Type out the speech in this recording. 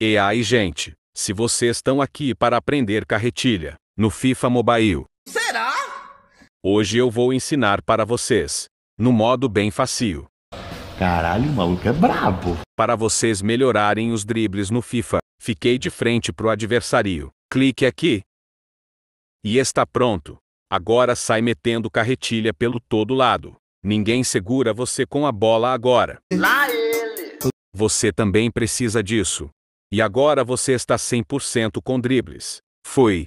E aí, gente, se vocês estão aqui para aprender carretilha no FIFA Mobile. Será? Hoje eu vou ensinar para vocês, no modo bem fácil. Caralho, o maluco é brabo. Para vocês melhorarem os dribles no FIFA, fiquei de frente pro adversário. Clique aqui. E está pronto. Agora sai metendo carretilha pelo todo lado. Ninguém segura você com a bola agora. Lá ele! Você também precisa disso. E agora você está 100% com dribles. Foi.